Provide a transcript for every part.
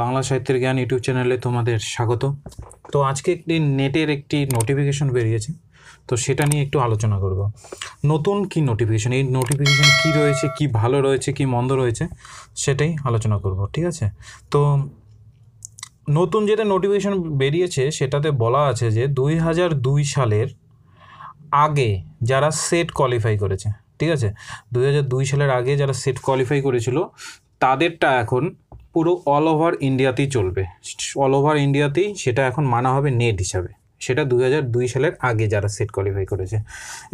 বাংলা সাহিত্যের জ্ঞান ইউটিউব চ্যানেলে তোমাদের স্বাগত তো আজকে একটি নেটের একটি নোটিফিকেশন বেরিয়েছে তো সেটা নিয়ে একটু আলোচনা করব নতুন কি নোটিফিকেশন এই নোটিফিকেশন কি রয়েছে কি ভালো রয়েছে কি মন্দ রয়েছে সেটাই আলোচনা করব ঠিক আছে তো নতুন যেটা নোটিফিকেশন বেরিয়েছে সেটাতে বলা আছে যে দুই হাজার দুই সালের আগে যারা সেট কোয়ালিফাই করেছে ঠিক আছে দুই হাজার দুই সালের আগে যারা সেট কোয়ালিফাই করেছিল তাদেরটা এখন পুরো অল ওভার ইন্ডিয়াতেই চলবে অল ওভার ইন্ডিয়াতেই সেটা এখন মানা হবে নেট হিসাবে সেটা দু সালের আগে যারা সেট কোয়ালিফাই করেছে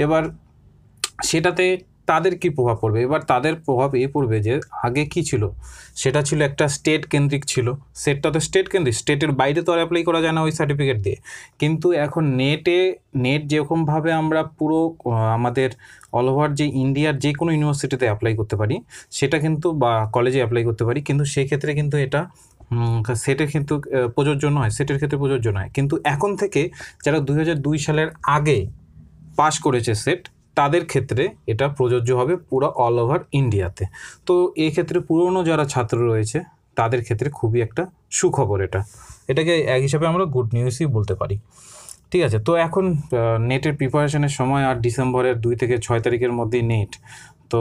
এবার সেটাতে তাদের কি প্রভাব পড়বে এবার তাদের প্রভাব এ পড়বে যে আগে কি ছিল সেটা ছিল একটা স্টেট কেন্দ্রিক ছিল সেটটা তো স্টেট কেন্দ্রিক স্টেটের বাইরে তো আর অ্যাপ্লাই করা যায় না ওই সার্টিফিকেট দিয়ে কিন্তু এখন নেটে নেট যেরকমভাবে আমরা পুরো আমাদের অল ওভার যে ইন্ডিয়ার যে কোনো ইউনিভার্সিটিতে অ্যাপ্লাই করতে পারি সেটা কিন্তু বা কলেজে অ্যাপ্লাই করতে পারি কিন্তু সেক্ষেত্রে কিন্তু এটা সেটের কিন্তু প্রযোজ্য নয় সেটের ক্ষেত্রে প্রযোজ্য নয় কিন্তু এখন থেকে যারা দুই সালের আগে পাশ করেছে সেট তাদের ক্ষেত্রে এটা প্রযোজ্য হবে পুরো অল ওভার ইন্ডিয়াতে তো এই ক্ষেত্রে পুরনো যারা ছাত্র রয়েছে তাদের ক্ষেত্রে খুবই একটা সুখবর এটা এটাকে এক হিসাবে আমরা গুড নিউজই বলতে পারি ঠিক আছে তো এখন নেটের প্রিপারেশনের সময় আর ডিসেম্বরের দুই থেকে ছয় তারিখের মধ্যেই নেট তো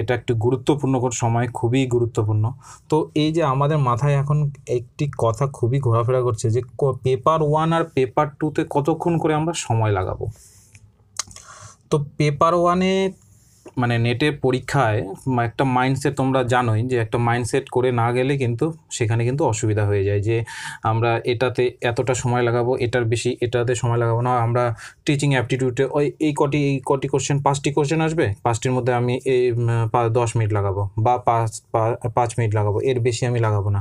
এটা একটি গুরুত্বপূর্ণ সময় খুবই গুরুত্বপূর্ণ তো এই যে আমাদের মাথায় এখন একটি কথা খুবই ঘোরাফেরা করছে যে পেপার ওয়ান আর পেপার টুতে কতক্ষণ করে আমরা সময় লাগাবো তো পেপার ওয়ানে মানে নেটের পরীক্ষায় একটা মাইন্ডসেট তোমরা জানোই যে একটা মাইন্ডসেট করে না গেলে কিন্তু সেখানে কিন্তু অসুবিধা হয়ে যায় যে আমরা এটাতে এতটা সময় লাগাবো এটার বেশি এটাতে সময় লাগাবো না আমরা টিচিং অ্যাপটিটিউডে ওই এই কটি এই কটি কোশ্চেন পাঁচটি কোশ্চেন আসবে পাঁচটির মধ্যে আমি এই দশ মিনিট লাগাবো বা পাঁচ পাঁচ মিনিট লাগাবো এর বেশি আমি লাগাবো না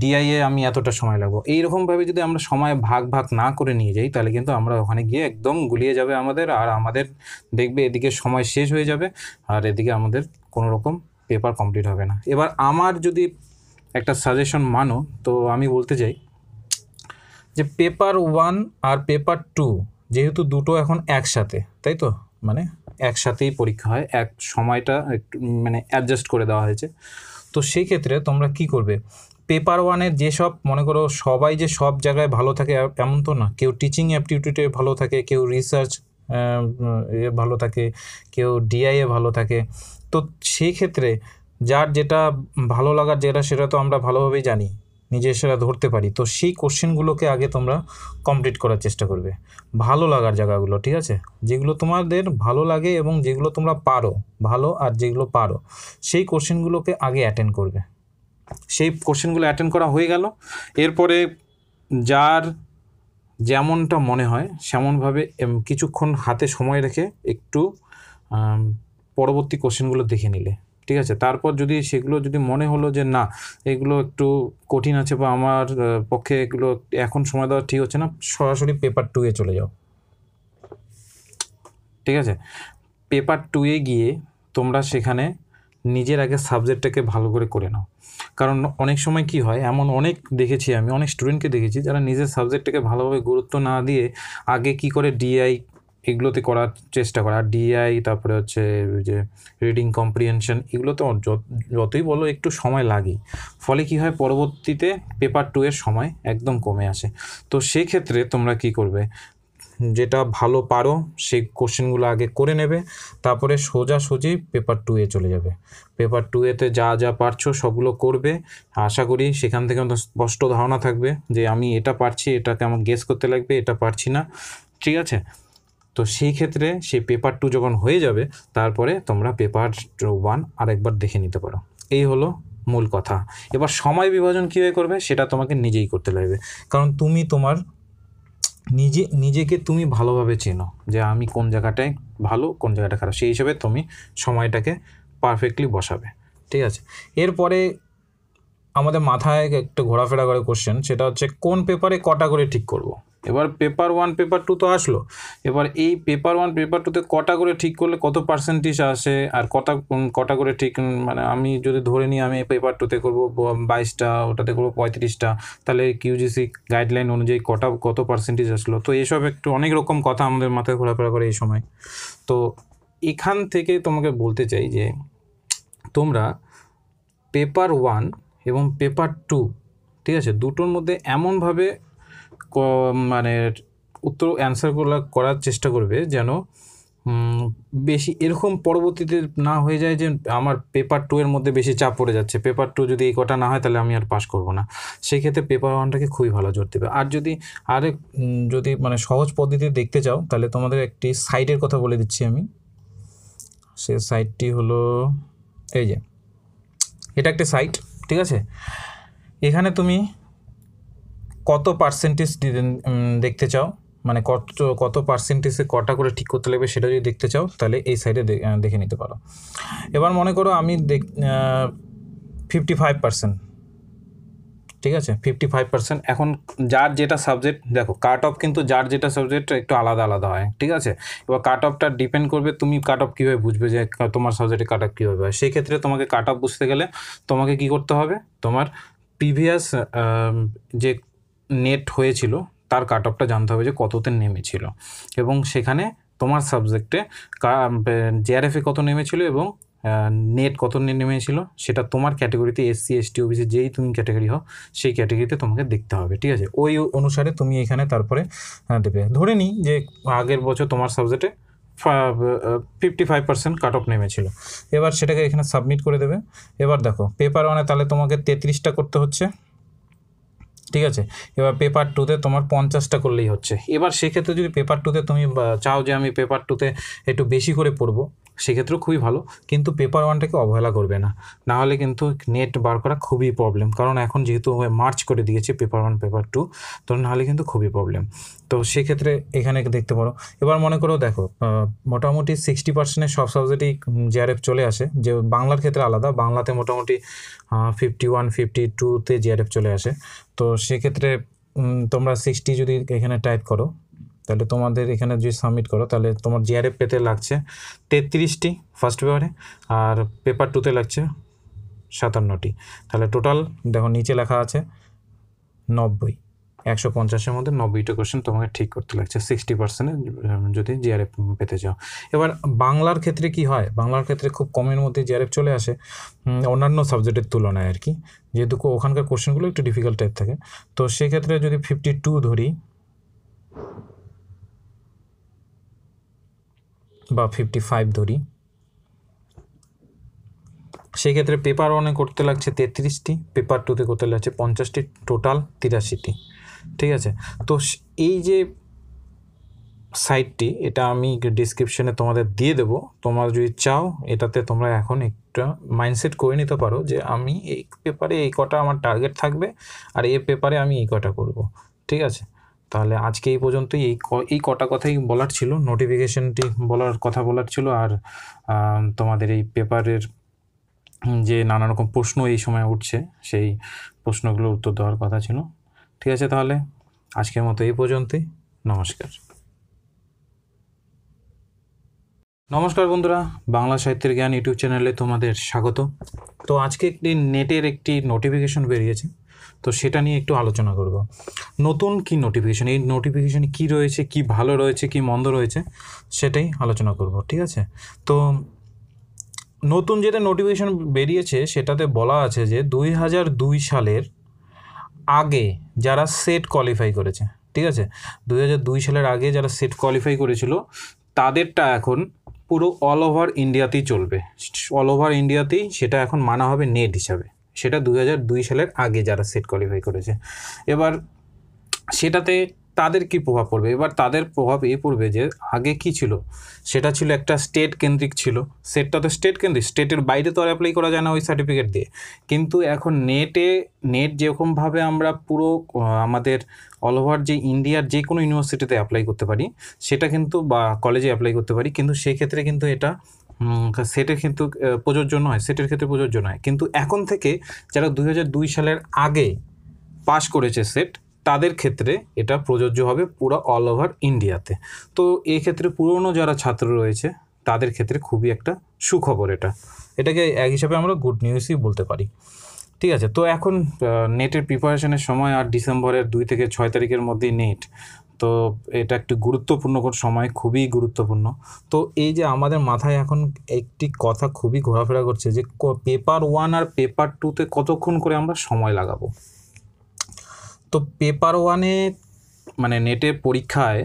ডিআইএ আমি এতটা সময় লাগবো এইরকমভাবে যদি আমরা সময় ভাগ ভাগ না করে নিয়ে যাই তাহলে কিন্তু আমরা ওখানে গিয়ে একদম গুলিয়ে যাবে আমাদের আর আমাদের দেখবে এদিকে সময় শেষ হয়ে যাবে আর এদিকে আমাদের কোনো রকম পেপার কমপ্লিট হবে না এবার আমার যদি একটা সাজেশন মানো তো আমি বলতে চাই যে পেপার ওয়ান আর পেপার টু যেহেতু দুটো এখন একসাথে তাই তো মানে একসাথেই পরীক্ষা হয় এক সময়টা একটু মানে অ্যাডজাস্ট করে দেওয়া হয়েছে তো সেই ক্ষেত্রে তোমরা কি করবে পেপার ওয়ানের যেসব মনে করো সবাই যে সব জায়গায় ভালো থাকে এমন তো না কেউ টিচিং অ্যাপটিটিউডে ভালো থাকে কেউ রিসার্চ ভালো থাকে কেউ ডিআইএ ভালো থাকে তো সেই ক্ষেত্রে যার যেটা ভালো লাগার যেটা সেটা তো আমরা ভালোভাবেই জানি নিজে সেটা ধরতে পারি তো সেই কোশ্চেনগুলোকে আগে তোমরা কমপ্লিট করার চেষ্টা করবে ভালো লাগার জায়গাগুলো ঠিক আছে যেগুলো তোমাদের ভালো লাগে এবং যেগুলো তোমরা পারো ভালো আর যেগুলো পারো সেই কোশ্চেনগুলোকে আগে অ্যাটেন্ড করবে সেই কোশ্চেনগুলো অ্যাটেন্ড করা হয়ে গেল এরপরে যার যেমনটা মনে হয় সেমনভাবে কিছুক্ষণ হাতে সময় রেখে একটু পরবর্তী কোশ্চেনগুলো দেখে নিলে ঠিক আছে তারপর যদি সেগুলো যদি মনে হলো যে না এগুলো একটু কঠিন আছে বা আমার পক্ষে এগুলো এখন সময় দেওয়া ঠিক হচ্ছে না সরাসরি পেপার টুয়ে চলে যাও ঠিক আছে পেপার টুয়ে গিয়ে তোমরা সেখানে নিজের আগে সাবজেক্টটাকে ভালো করে করে নাও কারণ অনেক সময় কি হয় এমন অনেক দেখেছি আমি অনেক স্টুডেন্টকে দেখেছি যারা নিজের সাবজেক্টটাকে ভালোভাবে গুরুত্ব না দিয়ে আগে কি করে ডিআই এগুলোতে করার চেষ্টা করে আর ডিআই তারপরে হচ্ছে যে রিডিং কম্প্রিহেনশন এগুলোতে যতই বলো একটু সময় লাগে ফলে কি হয় পরবর্তীতে পেপার টু এর সময় একদম কমে আসে তো সেক্ষেত্রে তোমরা কি করবে যেটা ভালো পারো সেই কোশ্চেনগুলো আগে করে নেবে তারপরে সোজাসুজি পেপার টু এ চলে যাবে পেপার টু এতে যা যা পারছো সবগুলো করবে আশা করি সেখান থেকে স্পষ্ট ধারণা থাকবে যে আমি এটা পারছি এটাকে আমার গেস করতে লাগবে এটা পারছি না ঠিক আছে তো সেই ক্ষেত্রে সেই পেপার টু যখন হয়ে যাবে তারপরে তোমরা পেপার ওয়ান আরেকবার দেখে নিতে পারো এই হলো মূল কথা এবার সময় বিভাজন কীভাবে করবে সেটা তোমাকে নিজেই করতে লাগবে কারণ তুমি তোমার নিজে নিজেকে তুমি ভালোভাবে চেনো যে আমি কোন জায়গাটায় ভালো কোন জায়গাটা খারাপ সেই হিসেবে তুমি সময়টাকে পারফেক্টলি বসাবে ঠিক আছে এরপরে আমাদের মাথায় একটা ঘোরাফেরা করে কোশ্চেন সেটা হচ্ছে কোন পেপারে কটা করে ঠিক করব। এবার পেপার ওয়ান পেপার টু তো আসলো এবার এই পেপার ওয়ান পেপার টুতে কটা করে ঠিক করলে কত পার্সেন্টেজ আসে আর কটা কটা করে ঠিক মানে আমি যদি ধরে নিই আমি পেপার টুতে করবো বাইশটা ওটাতে করবো পঁয়ত্রিশটা তাহলে কিউজিসি গাইডলাইন অনুযায়ী কটা কত পার্সেন্টেজ আসলো তো এসব একটু অনেক রকম কথা আমাদের মাথায় ঘোরাফেরা করে এই সময় তো এখান থেকে তোমাকে বলতে চাই যে তোমরা পেপার ওয়ান এবং পেপার টু ঠিক আছে দুটোর মধ্যে এমনভাবে মানে উত্তর অ্যান্সারগুলো করার চেষ্টা করবে যেন বেশি এরকম পরবর্তীতে না হয়ে যায় যে আমার পেপার টু এর মধ্যে বেশি চাপ পড়ে যাচ্ছে পেপার টু যদি এই কটা না হয় তাহলে আমি আর পাস করব না সেক্ষেত্রে পেপার ওয়ানটাকে খুবই ভালো জোর দেবে আর যদি আরেক যদি মানে সহজ পদ্ধতি দেখতে চাও তাহলে তোমাদের একটি সাইটের কথা বলে দিচ্ছি আমি সে সাইটটি হলো এই যে এটা একটা সাইট ঠিক আছে এখানে তুমি কত পার্সেন্টেজ দেখতে চাও মানে কত কত পার্সেন্টেজে কটা করে ঠিক করতে লাগবে সেটা যদি দেখতে চাও তাহলে এই সাইডে দেখে নিতে পারো এবার মনে করো আমি দেখ ফিফটি ফাইভ পার্সেন্ট ঠিক আছে ফিফটি ফাইভ পার্সেন্ট এখন যার যেটা সাবজেক্ট দেখো কাট অফ কিন্তু যার যেটা সাবজেক্ট একটু আলাদা আলাদা হয় ঠিক আছে এবার কাট অফটা ডিপেন্ড করবে তুমি কাট অফ কীভাবে বুঝবে যে তোমার সাবজেক্টে কাট অফ কীভাবে হয় সেই ক্ষেত্রে তোমাকে কাট অফ বুঝতে গেলে তোমাকে কি করতে হবে তোমার প্রিভিয়াস যে নেট হয়েছিল তার কাট অফটা জানতে হবে যে কততে নেমেছিল এবং সেখানে তোমার সাবজেক্টে জিআরএফে কত নেমেছিল এবং নেট কত নেমেছিল সেটা তোমার ক্যাটাগরিতে এসসি এসটি ওবিসি যেই তুমি ক্যাটাগরি হও সেই ক্যাটাগরিতে তোমাকে দেখতে হবে ঠিক আছে ওই অনুসারে তুমি এখানে তারপরে দেবে ধরে নিই যে আগের বছর তোমার সাবজেক্টে fifty five percent cut off নেমেছিল এবার সেটাকে এখানে সাবমিট করে দেবে এবার দেখো পেপার ওয়ানে তাহলে তোমাকে তেত্রিশটা করতে হচ্ছে ঠিক আছে এবার পেপার টুতে তোমার পঞ্চাশটা করলেই হচ্ছে এবার সেক্ষেত্রে যদি পেপার টুতে তুমি চাও যে আমি পেপার টুতে একটু বেশি করে পড়বো সেক্ষেত্রেও খুবই ভালো কিন্তু পেপার ওয়ানটাকে অবহেলা করবে না নাহলে কিন্তু নেট বার করা খুবই প্রবলেম কারণ এখন যেহেতু মার্চ করে দিয়েছে পেপার ওয়ান পেপার টু তো নাহলে কিন্তু খুবই প্রবলেম তো সেক্ষেত্রে এখানে দেখতে পারো এবার মনে করো দেখো মোটামুটি সিক্সটি পার্সেন্টের সব সাবজেক্টই জিআরএফ চলে আসে যে বাংলার ক্ষেত্রে আলাদা বাংলাতে মোটামুটি ফিফটি ওয়ান ফিফটি টুতে জিআরএফ চলে আসে তো সেক্ষেত্রে তোমরা সিক্সটি যদি এখানে টাইপ করো তাহলে তোমাদের এখানে যদি সাবমিট করো তাহলে তোমার জিআরএফ পেতে লাগছে তেত্রিশটি ফার্স্ট পেপারে আর পেপার টুতে লাগছে সাতান্নটি তাহলে টোটাল দেখো নিচে লেখা আছে নব্বই একশো পঞ্চাশের মধ্যে নব্বইটা কোশ্চেন তোমাকে ঠিক করতে লাগছে সিক্সটি পার্সেন্টে যদি জিআরএফ পেতে চাও এবার বাংলার ক্ষেত্রে কি হয় বাংলার ক্ষেত্রে খুব কমের মধ্যে জিআরএফ চলে আসে অন্যান্য সাবজেক্টের তুলনায় আর কি যেহেতু ওখানকার কোশ্চেনগুলো একটু ডিফিকাল্ট টাইপ থাকে তো সেক্ষেত্রে যদি ফিফটি টু ধরি বা ফিফটি ফাইভ ধরি সেক্ষেত্রে পেপার ওয়ানে করতে লাগছে তেত্রিশটি পেপার টুতে করতে লাগছে পঞ্চাশটি টোটাল তিরাশিটি ঠিক আছে তো এই যে সাইটটি এটা আমি ডিসক্রিপশনে তোমাদের দিয়ে দেবো তোমরা যদি চাও এটাতে তোমরা এখন একটা মাইন্ডসেট করে নিতে পারো যে আমি এই পেপারে এই কটা আমার টার্গেট থাকবে আর এই পেপারে আমি এই কটা করব ঠিক আছে তাহলে আজকে এই পর্যন্তই এই এই কটা কথাই বলার ছিল নোটিফিকেশনটি বলার কথা বলার ছিল আর তোমাদের এই পেপারের যে নানা রকম প্রশ্ন এই সময় উঠছে সেই প্রশ্নগুলোর উত্তর দেওয়ার কথা ছিল ঠিক আছে তাহলে আজকের মতো এই পর্যন্তই নমস্কার নমস্কার বন্ধুরা বাংলা সাহিত্যের জ্ঞান ইউটিউব চ্যানেলে তোমাদের স্বাগত তো আজকে একটি নেটের একটি নোটিফিকেশন বেরিয়েছে তো সেটা নিয়ে একটু আলোচনা করব নতুন কি নোটিফিকেশন এই নোটিফিকেশন কি রয়েছে কি ভালো রয়েছে কি মন্দ রয়েছে সেটাই আলোচনা করব ঠিক আছে তো নতুন যেটা নোটিফিকেশন বেরিয়েছে সেটাতে বলা আছে যে দুই হাজার দুই সালের আগে যারা সেট কোয়ালিফাই করেছে ঠিক আছে দুই হাজার দুই সালের আগে যারা সেট কোয়ালিফাই করেছিল তাদেরটা এখন পুরো অল ওভার ইন্ডিয়াতেই চলবে অল ওভার ইন্ডিয়াতেই সেটা এখন মানা হবে নেট হিসাবে সেটা দু সালের আগে যারা সেট কোয়ালিফাই করেছে এবার সেটাতে তাদের কি প্রভাব পড়বে এবার তাদের প্রভাব এ পড়বে যে আগে কি ছিল সেটা ছিল একটা স্টেট কেন্দ্রিক ছিল সেটটা তো স্টেট কেন্দ্রিক স্টেটের বাইরে তো আর অ্যাপ্লাই করা যায় না ওই সার্টিফিকেট দিয়ে কিন্তু এখন নেটে নেট যেরকমভাবে আমরা পুরো আমাদের অল ওভার যে ইন্ডিয়ার যে কোনো ইউনিভার্সিটিতে অ্যাপ্লাই করতে পারি সেটা কিন্তু বা কলেজে অ্যাপ্লাই করতে পারি কিন্তু সেক্ষেত্রে কিন্তু এটা সেটের কিন্তু প্রযোজ্য নয় সেটের ক্ষেত্রে প্রযোজ্য নয় কিন্তু এখন থেকে যারা দুই সালের আগে পাশ করেছে সেট তাদের ক্ষেত্রে এটা প্রযোজ্য হবে পুরো অল ওভার ইন্ডিয়াতে তো এক্ষেত্রে ক্ষেত্রে পুরনো যারা ছাত্র রয়েছে তাদের ক্ষেত্রে খুবই একটা সুখবর এটা এটাকে এক হিসাবে আমরা গুড নিউজই বলতে পারি ঠিক আছে তো এখন নেটের প্রিপারেশনের সময় আর ডিসেম্বরের দুই থেকে ছয় তারিখের মধ্যেই নেট তো এটা একটি গুরুত্বপূর্ণ সময় খুবই গুরুত্বপূর্ণ তো এই যে আমাদের মাথায় এখন একটি কথা খুবই ঘোরাফেরা করছে যে পেপার ওয়ান আর পেপার টুতে কতক্ষণ করে আমরা সময় লাগাবো তো পেপার ওয়ানে মানে নেটে পরীক্ষায়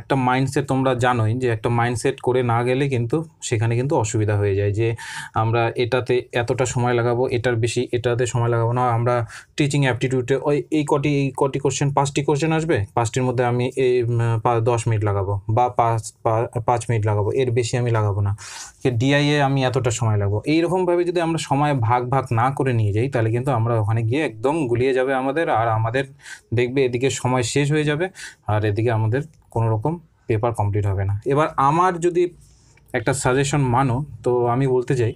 একটা মাইন্ডসেট তোমরা জানোই যে একটা মাইন্ডসেট করে না গেলে কিন্তু সেখানে কিন্তু অসুবিধা হয়ে যায় যে আমরা এটাতে এতটা সময় লাগাবো এটার বেশি এটাতে সময় লাগাবো না আমরা টিচিং অ্যাপটিটিউডে ওই এই কটি এই কটি কোশ্চেন পাঁচটি কোশ্চেন আসবে পাঁচটির মধ্যে আমি এই দশ মিনিট লাগাবো বা পাঁচ পাঁচ মিনিট লাগাবো এর বেশি আমি লাগাবো না ডিআইএ আমি এতটা সময় লাগবো এইরকমভাবে যদি আমরা সময় ভাগ ভাগ না করে নিয়ে যাই তাহলে কিন্তু আমরা ওখানে গিয়ে একদম গুলিয়ে যাবে আমাদের আর আমাদের দেখবে এদিকে সময় শেষ হয়ে যাবে আর এদিকে আমাদের কোনো রকম পেপার কমপ্লিট হবে না এবার আমার যদি একটা সাজেশন মানো তো আমি বলতে চাই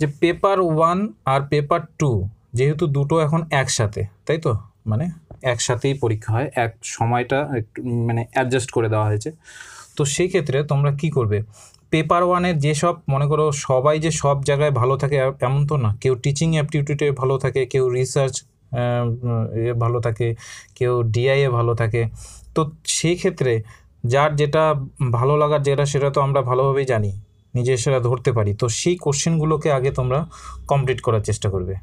যে পেপার ওয়ান আর পেপার টু যেহেতু দুটো এখন একসাথে তাই তো মানে একসাথেই পরীক্ষা হয় এক সময়টা একটু মানে অ্যাডজাস্ট করে দেওয়া হয়েছে তো সেই ক্ষেত্রে তোমরা কি করবে পেপার ওয়ানের যেসব মনে করো সবাই যে সব জায়গায় ভালো থাকে এমন তো না কেউ টিচিং অ্যাপটিউটিউটে ভালো থাকে কেউ রিসার্চ এ ভালো থাকে কেউ ডিআইএ ভালো থাকে তো সেই ক্ষেত্রে যার যেটা ভালো লাগার যেটা সেটা তো আমরা ভালোভাবেই জানি নিজে সেটা ধরতে পারি তো সেই কোশ্চেনগুলোকে আগে তোমরা কমপ্লিট করার চেষ্টা করবে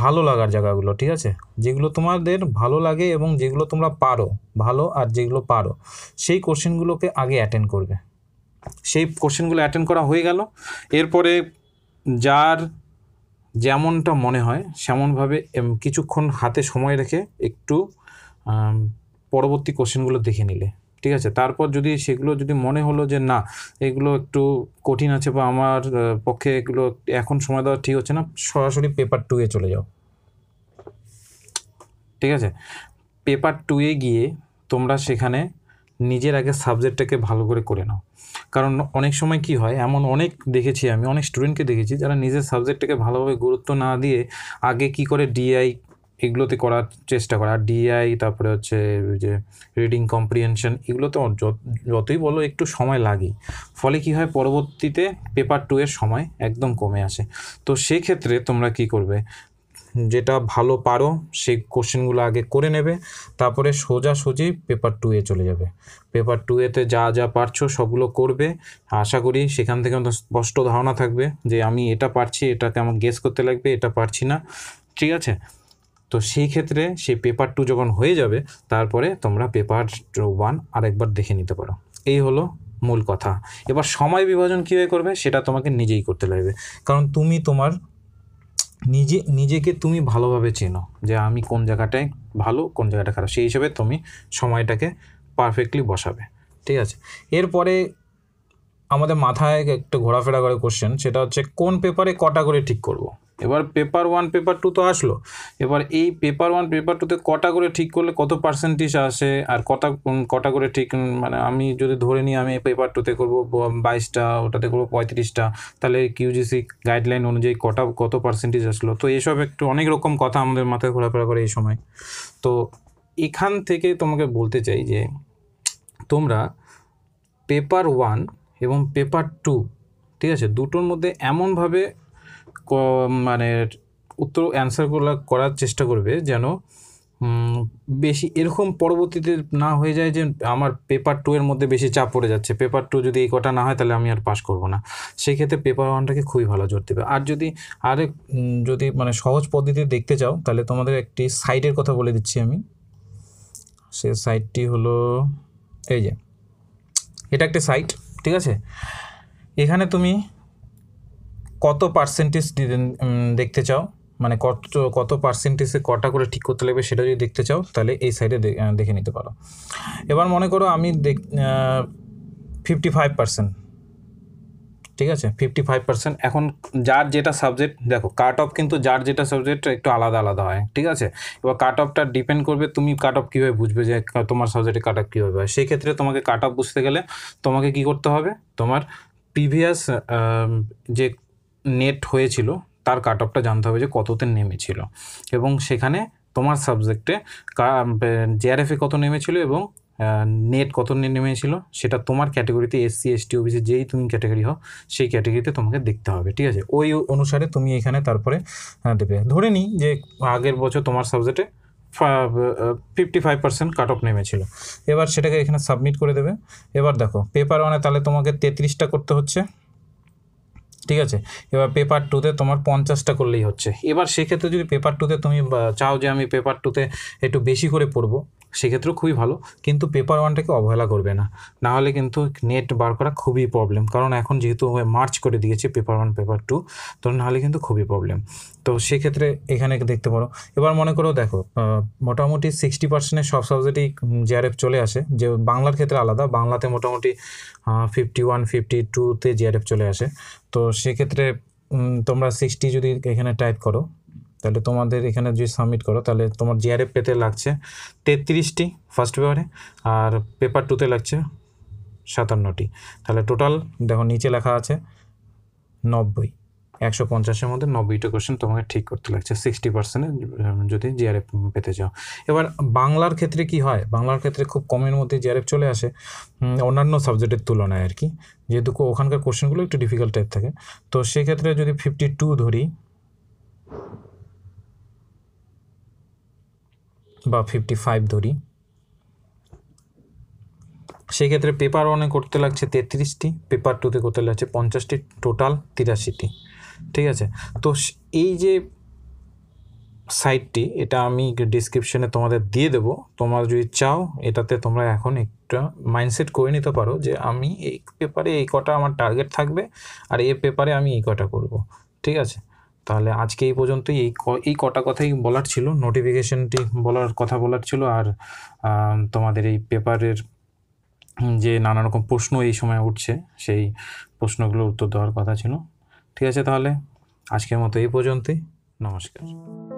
ভালো লাগার জায়গাগুলো ঠিক আছে যেগুলো তোমাদের ভালো লাগে এবং যেগুলো তোমরা পারো ভালো আর যেগুলো পারো সেই কোশ্চেনগুলোকে আগে অ্যাটেন্ড করবে সেই কোশ্চেনগুলো অ্যাটেন্ড করা হয়ে গেল এরপরে যার যেমনটা মনে হয় সেমনভাবে কিছুক্ষণ হাতে সময় রেখে একটু পরবর্তী কোশ্চেনগুলো দেখে নিলে ঠিক আছে তারপর যদি সেগুলো যদি মনে হলো যে না এগুলো একটু কঠিন আছে বা আমার পক্ষে এগুলো এখন সময় দেওয়া ঠিক হচ্ছে না সরাসরি পেপার টুয়ে চলে যাও ঠিক আছে পেপার টুয়ে গিয়ে তোমরা সেখানে নিজের আগে সাবজেক্টটাকে ভালো করে করে নাও কারণ অনেক সময় কি হয় এমন অনেক দেখেছি আমি অনেক স্টুডেন্টকে দেখেছি যারা নিজের সাবজেক্টটাকে ভালোভাবে গুরুত্ব না দিয়ে আগে কি করে ডিআই এগুলোতে করার চেষ্টা করে আর ডিআই তারপরে হচ্ছে যে রিডিং কম্প্রিহেনশন এগুলোতে যতই বলো একটু সময় লাগে ফলে কি হয় পরবর্তীতে পেপার টু এর সময় একদম কমে আসে তো সেক্ষেত্রে তোমরা কি করবে যেটা ভালো পারো সেই কোশ্চেনগুলো আগে করে নেবে তারপরে সোজাসুজি পেপার টু এ চলে যাবে পেপার টু এতে যা যা পারছো সবগুলো করবে আশা করি সেখান থেকে স্পষ্ট ধারণা থাকবে যে আমি এটা পারছি এটা আমার গেস করতে লাগবে এটা পারছি না ঠিক আছে তো সেই ক্ষেত্রে সেই পেপার টু যখন হয়ে যাবে তারপরে তোমরা পেপার ওয়ান আরেকবার দেখে নিতে পারো এই হলো মূল কথা এবার সময় বিভাজন কীভাবে করবে সেটা তোমাকে নিজেই করতে লাগবে কারণ তুমি তোমার নিজে নিজেকে তুমি ভালোভাবে চেনো যে আমি কোন জায়গাটায় ভালো কোন জায়গাটা খারাপ সেই হিসাবে তুমি সময়টাকে পারফেক্টলি বসাবে ঠিক আছে এরপরে আমাদের মাথায় একটা ঘোরাফেরা করে কোশ্চেন সেটা হচ্ছে কোন পেপারে কটা করে ঠিক করবো এবার পেপার ওয়ান পেপার টু তো আসলো এবার এই পেপার ওয়ান পেপার টুতে কটা করে ঠিক করলে কত পার্সেন্টেজ আসে আর কটা কটা করে ঠিক মানে আমি যদি ধরে নিই আমি পেপার টুতে করবো বাইশটা ওটাতে করবো পঁয়ত্রিশটা তাহলে কিউজিসি গাইডলাইন অনুযায়ী কটা কত পার্সেন্টেজ আসলো তো এসব একটু অনেক রকম কথা আমাদের মাথায় ঘোরাফেরা করে এই সময় তো এখান থেকে তোমাকে বলতে চাই যে তোমরা পেপার ওয়ান এবং পেপার টু ঠিক আছে দুটোর মধ্যে এমনভাবে মানে উত্তর অ্যান্সারগুলো করার চেষ্টা করবে যেন বেশি এরকম পরবর্তীতে না হয়ে যায় যে আমার পেপার টু এর মধ্যে বেশি চাপ পড়ে যাচ্ছে পেপার টু যদি এই কটা না হয় তাহলে আমি আর পাস করব না সেক্ষেত্রে পেপার ওয়ানটাকে খুবই ভালো জোর দেবে আর যদি আর যদি মানে সহজ পদ্ধতিতে দেখতে চাও তাহলে তোমাদের একটি সাইটের কথা বলে দিচ্ছি আমি সে সাইটটি হলো এই যে এটা একটা সাইট ঠিক আছে এখানে তুমি কত পার্সেন্টেজ দেখতে চাও মানে কত কত পার্সেন্টেজে কটা করে ঠিক করতে লাগবে সেটা যদি দেখতে চাও তাহলে এই সাইডে দেখে নিতে পারো এবার মনে করো আমি দেখ ফিফটি ফাইভ পার্সেন্ট ঠিক আছে ফিফটি ফাইভ পার্সেন্ট এখন যার যেটা সাবজেক্ট দেখো কাট অফ কিন্তু যার যেটা সাবজেক্ট একটু আলাদা আলাদা হয় ঠিক আছে এবার কাট অফটা ডিপেন্ড করবে তুমি কাট অফ কীভাবে বুঝবে যে তোমার সাবজেক্টে কাট অফ কীভাবে হয় সেই ক্ষেত্রে তোমাকে কাট অফ বুঝতে গেলে তোমাকে কি করতে হবে তোমার প্রিভিয়াস যে নেট হয়েছিল তার কাট অফটা জানতে হবে যে কততে নেমেছিল এবং সেখানে তোমার সাবজেক্টে জেআরএফে কত নেমেছিল এবং নেট কত নেমেছিল সেটা তোমার ক্যাটাগরিতে এসসি এসটি ওবিসি যেই তুমি ক্যাটাগরি হও সেই ক্যাটাগরিতে তোমাকে দেখতে হবে ঠিক আছে ওই অনুসারে তুমি এখানে তারপরে দেবে ধরে নিই যে আগের বছর তোমার সাবজেক্টে fifty five percent cut off নেমেছিল এবার সেটাকে এখানে সাবমিট করে দেবে এবার দেখো পেপার ওয়ানে তাহলে তোমাকে তেত্রিশটা করতে হচ্ছে ঠিক আছে এবার পেপার টুতে তোমার পঞ্চাশটা করলেই হচ্ছে এবার সেক্ষেত্রে যদি পেপার টুতে তুমি চাও যে আমি পেপার টুতে একটু বেশি করে পড়বো সেক্ষেত্রেও খুবই ভালো কিন্তু পেপার ওয়ানটাকে অবহেলা করবে না নাহলে কিন্তু নেট বার করা খুবই প্রবলেম কারণ এখন যেহেতু মার্চ করে দিয়েছে পেপার ওয়ান পেপার টু তো নাহলে কিন্তু খুবই প্রবলেম তো সেক্ষেত্রে এখানে দেখতে পারো এবার মনে করো দেখো মোটামুটি সিক্সটি পার্সেন্টের সব সাবজেক্টই জিআরএফ চলে আসে যে বাংলার ক্ষেত্রে আলাদা বাংলাতে মোটামুটি ফিফটি ওয়ান ফিফটি টুতে জিআরএফ চলে আসে তো সেক্ষেত্রে তোমরা সিক্সটি যদি এখানে টাইপ করো তাহলে তোমাদের এখানে যদি সাবমিট করো তাহলে তোমার জিআরএফ পেতে লাগছে তেত্রিশটি ফার্স্ট পেপারে আর পেপার টুতে লাগছে সাতান্নটি তাহলে টোটাল দেখো নিচে লেখা আছে নব্বই একশো পঞ্চাশের মধ্যে নব্বইটা কোশ্চেন তোমাকে ঠিক করতে লাগছে সিক্সটি পার্সেন্টে যদি জিআরএফ পেতে চাও এবার বাংলার ক্ষেত্রে কি হয় বাংলার ক্ষেত্রে খুব কমের মধ্যে জিআরএফ চলে আসে অন্যান্য সাবজেক্টের তুলনায় আর কি যেহেতু ওখানকার কোশ্চেনগুলো একটু ডিফিকাল্ট টাইপ থাকে তো সেক্ষেত্রে যদি ফিফটি টু ধরি বা ফিফটি ফাইভ ধরি সেক্ষেত্রে পেপার ওয়ানে করতে লাগছে তেত্রিশটি পেপার টুতে করতে লাগছে পঞ্চাশটি টোটাল তিরাশিটি ঠিক আছে তো এই যে সাইটটি এটা আমি ডিসক্রিপশনে তোমাদের দিয়ে দেবো তোমরা যদি চাও এটাতে তোমরা এখন একটা মাইন্ডসেট করে নিতে পারো যে আমি এই পেপারে এই কটা আমার টার্গেট থাকবে আর এই পেপারে আমি এই কটা করব ঠিক আছে তাহলে আজকে এই পর্যন্তই এই এই কটা কথাই বলার ছিল নোটিফিকেশনটি বলার কথা বলার ছিল আর তোমাদের এই পেপারের যে নানা রকম প্রশ্ন এই সময় উঠছে সেই প্রশ্নগুলোর উত্তর দেওয়ার কথা ছিল ঠিক আছে তাহলে আজকের মতো এই পর্যন্তই নমস্কার